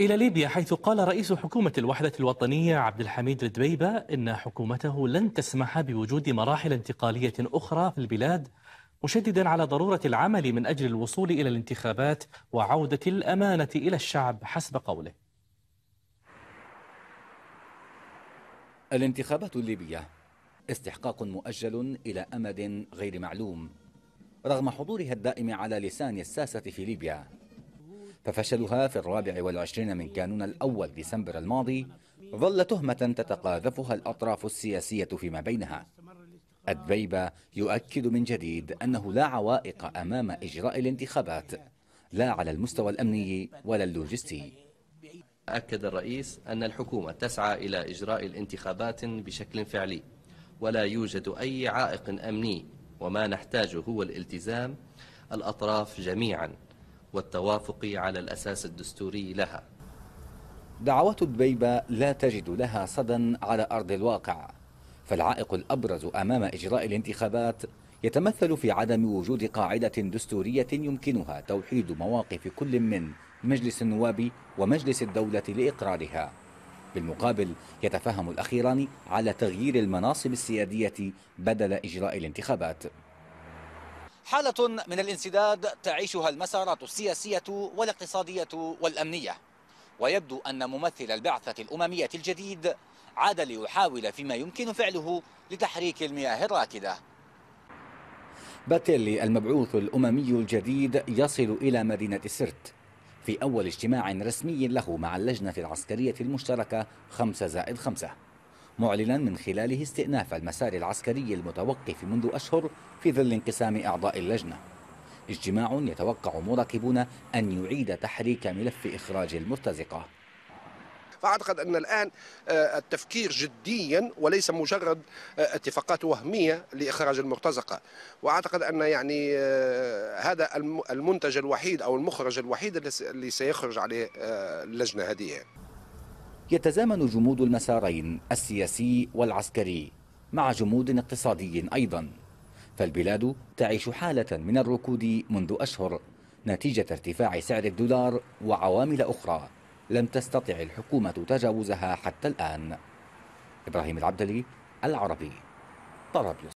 إلى ليبيا حيث قال رئيس حكومة الوحدة الوطنية عبد الحميد الدبيبة إن حكومته لن تسمح بوجود مراحل انتقالية أخرى في البلاد مشددا على ضرورة العمل من أجل الوصول إلى الانتخابات وعودة الأمانة إلى الشعب حسب قوله الانتخابات الليبية استحقاق مؤجل إلى أمد غير معلوم رغم حضورها الدائم على لسان الساسة في ليبيا ففشلها في الرابع والعشرين من كانون الأول ديسمبر الماضي ظل تهمة تتقاذفها الأطراف السياسية فيما بينها الدبيبة يؤكد من جديد أنه لا عوائق أمام إجراء الانتخابات لا على المستوى الأمني ولا اللوجستي أكد الرئيس أن الحكومة تسعى إلى إجراء الانتخابات بشكل فعلي ولا يوجد أي عائق أمني وما نحتاجه هو الالتزام الأطراف جميعاً والتوافق على الأساس الدستوري لها دعوة دبيبة لا تجد لها صدى على أرض الواقع فالعائق الأبرز أمام إجراء الانتخابات يتمثل في عدم وجود قاعدة دستورية يمكنها توحيد مواقف كل من مجلس النواب ومجلس الدولة لإقرارها بالمقابل يتفهم الأخيران على تغيير المناصب السيادية بدل إجراء الانتخابات حالة من الانسداد تعيشها المسارات السياسية والاقتصادية والأمنية ويبدو أن ممثل البعثة الأممية الجديد عاد ليحاول فيما يمكن فعله لتحريك المياه الراكدة باتيلي المبعوث الأممي الجديد يصل إلى مدينة سرت في أول اجتماع رسمي له مع اللجنة العسكرية المشتركة 5 زائد 5 معلنا من خلاله استئناف المسار العسكري المتوقف منذ أشهر في ظل انقسام أعضاء اللجنة اجتماع يتوقع مراقبون أن يعيد تحريك ملف إخراج المرتزقة فأعتقد أن الآن آه، التفكير جديا وليس مجرد آه، اتفاقات وهمية لإخراج المرتزقة وأعتقد أن يعني آه، هذا المنتج الوحيد أو المخرج الوحيد الذي سيخرج عليه اللجنة هذه يتزامن جمود المسارين السياسي والعسكري مع جمود اقتصادي أيضا فالبلاد تعيش حالة من الركود منذ أشهر نتيجة ارتفاع سعر الدولار وعوامل أخرى لم تستطع الحكومة تجاوزها حتى الآن إبراهيم العبدلي العربي طرابلس